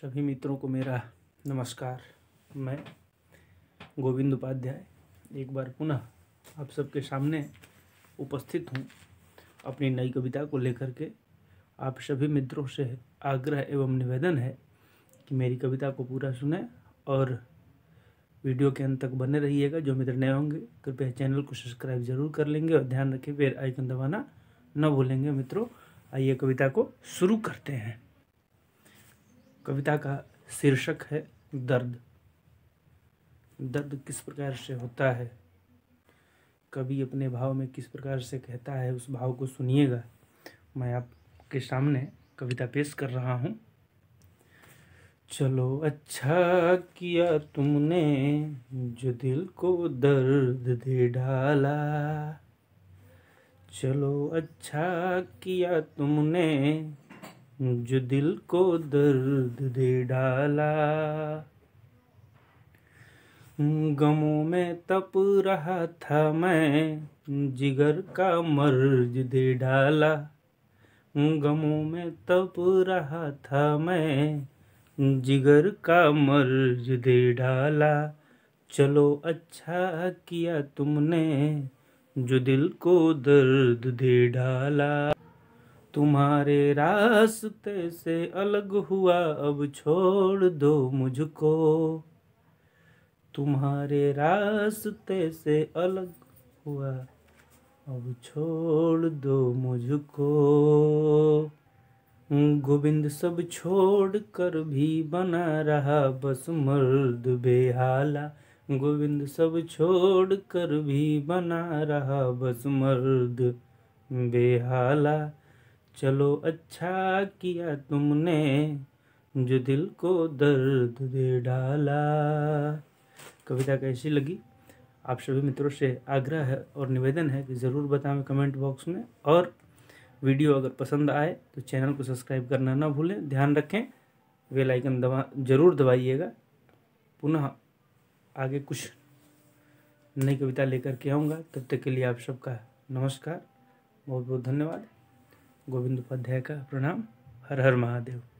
सभी मित्रों को मेरा नमस्कार मैं गोविंद उपाध्याय एक बार पुनः आप सबके सामने उपस्थित हूँ अपनी नई कविता को लेकर के आप सभी मित्रों से आग्रह एवं निवेदन है कि मेरी कविता को पूरा सुने और वीडियो के अंत तक बने रहिएगा जो मित्र नए होंगे कृपया चैनल को सब्सक्राइब जरूर कर लेंगे और ध्यान रखें फिर आइकन दबाना न भूलेंगे मित्रों आइए कविता को शुरू करते हैं कविता का शीर्षक है दर्द दर्द किस प्रकार से होता है कवि अपने भाव में किस प्रकार से कहता है उस भाव को सुनिएगा मैं आपके सामने कविता पेश कर रहा हूँ चलो अच्छा किया तुमने जो दिल को दर्द दे डाला चलो अच्छा किया तुमने जो दिल को दर्द दे डाला गमों में तप रहा था मैं जिगर का मर्ज दे डाला गमों में तप रहा था मैं जिगर का मर्ज दे डाला चलो अच्छा किया तुमने जो दिल को दर्द दे डाला तुम्हारे रास्ते से अलग हुआ अब छोड़ दो मुझको तुम्हारे रास्ते से अलग हुआ अब छोड़ दो मुझको गोविंद सब छोड़ कर भी बना रहा बस मर्द बेहाला गोविंद सब छोड़ कर भी बना रहा बस मर्द बेहाला चलो अच्छा किया तुमने जो दिल को दर्द दे डाला कविता कैसी लगी आप सभी मित्रों से आग्रह है और निवेदन है कि ज़रूर बताएं कमेंट बॉक्स में और वीडियो अगर पसंद आए तो चैनल को सब्सक्राइब करना ना भूलें ध्यान रखें बेल आइकन दबा जरूर दबाइएगा पुनः आगे कुछ नई कविता लेकर के आऊँगा तब तक के लिए आप सबका नमस्कार बहुत बहुत धन्यवाद गोविंद उपाध्याय का प्रणाम हर हर महादेव